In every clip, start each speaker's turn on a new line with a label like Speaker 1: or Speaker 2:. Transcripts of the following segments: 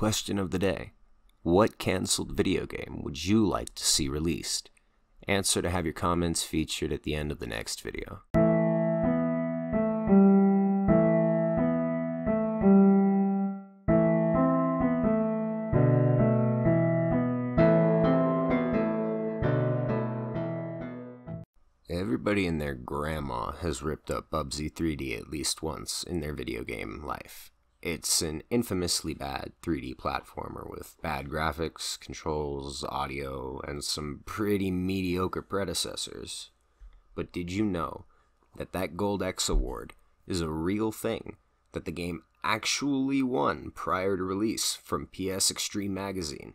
Speaker 1: Question of the day. What canceled video game would you like to see released? Answer to have your comments featured at the end of the next video. Everybody and their grandma has ripped up Bubsy 3D at least once in their video game life. It's an infamously bad 3D platformer with bad graphics, controls, audio, and some pretty mediocre predecessors. But did you know that that Gold X Award is a real thing that the game actually won prior to release from PS Extreme Magazine?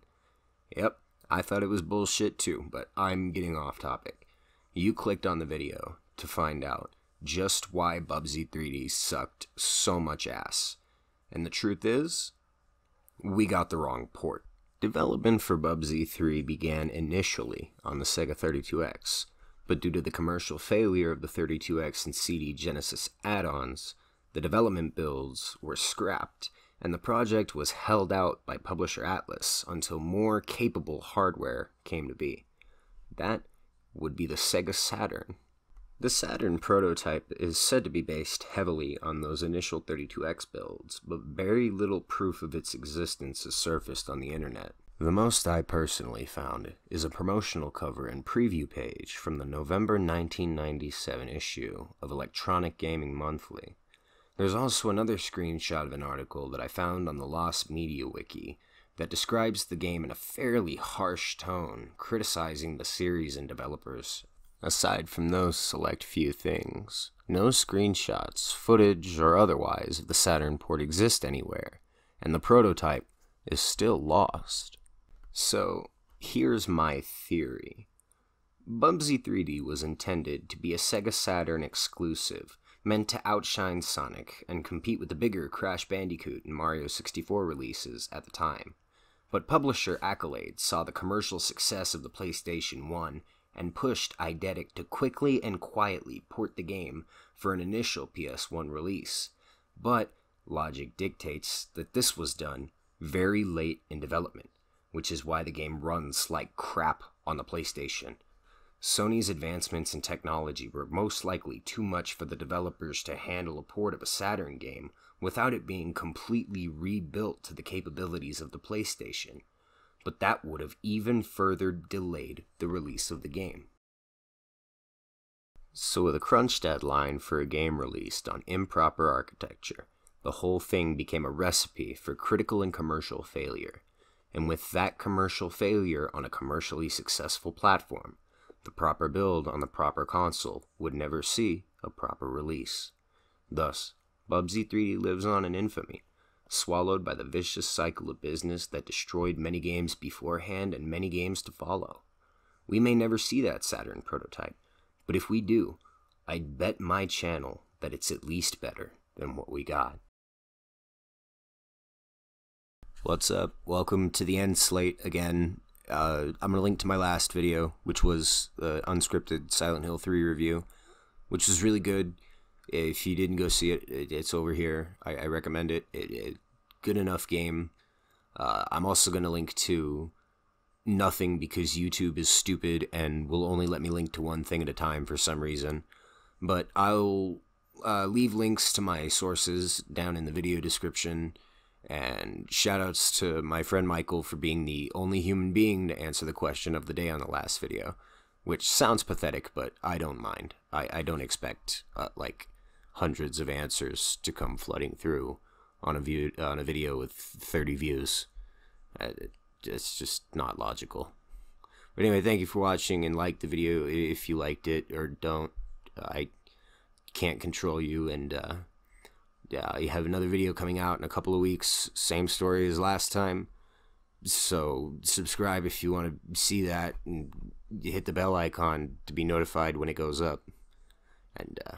Speaker 1: Yep, I thought it was bullshit too, but I'm getting off topic. You clicked on the video to find out just why Bubsy 3D sucked so much ass. And the truth is, we got the wrong port. Development for Bubsy 3 began initially on the Sega 32X, but due to the commercial failure of the 32X and CD Genesis add-ons, the development builds were scrapped, and the project was held out by publisher Atlas until more capable hardware came to be. That would be the Sega Saturn the Saturn prototype is said to be based heavily on those initial 32X builds, but very little proof of its existence has surfaced on the internet. The most I personally found is a promotional cover and preview page from the November 1997 issue of Electronic Gaming Monthly. There's also another screenshot of an article that I found on the Lost Media Wiki that describes the game in a fairly harsh tone, criticizing the series and developers aside from those select few things. No screenshots, footage, or otherwise of the Saturn port exist anywhere, and the prototype is still lost. So, here's my theory. Bubsy 3D was intended to be a Sega Saturn exclusive, meant to outshine Sonic and compete with the bigger Crash Bandicoot and Mario 64 releases at the time. But publisher Accolade saw the commercial success of the PlayStation 1 and pushed Eidetic to quickly and quietly port the game for an initial PS1 release, but logic dictates that this was done very late in development, which is why the game runs like crap on the PlayStation. Sony's advancements in technology were most likely too much for the developers to handle a port of a Saturn game without it being completely rebuilt to the capabilities of the PlayStation but that would have even further delayed the release of the game. So, with a crunch deadline for a game released on improper architecture, the whole thing became a recipe for critical and commercial failure. And with that commercial failure on a commercially successful platform, the proper build on the proper console would never see a proper release. Thus, Bubsy 3D lives on in infamy swallowed by the vicious cycle of business that destroyed many games beforehand and many games to follow. We may never see that Saturn prototype, but if we do, I'd bet my channel that it's at least better than what we got. What's up? Welcome to the end slate again. Uh, I'm going to link to my last video, which was the unscripted Silent Hill 3 review, which was really good. If you didn't go see it, it it's over here. I, I recommend it. It, it. Good enough game. Uh, I'm also going to link to nothing because YouTube is stupid and will only let me link to one thing at a time for some reason. But I'll uh, leave links to my sources down in the video description. And shoutouts to my friend Michael for being the only human being to answer the question of the day on the last video, which sounds pathetic, but I don't mind. I, I don't expect, uh, like, hundreds of answers to come flooding through on a view on a video with 30 views. Uh, it's just not logical. But anyway, thank you for watching and like the video if you liked it or don't. I can't control you and uh, yeah, you have another video coming out in a couple of weeks. Same story as last time. So subscribe if you want to see that and hit the bell icon to be notified when it goes up. And uh,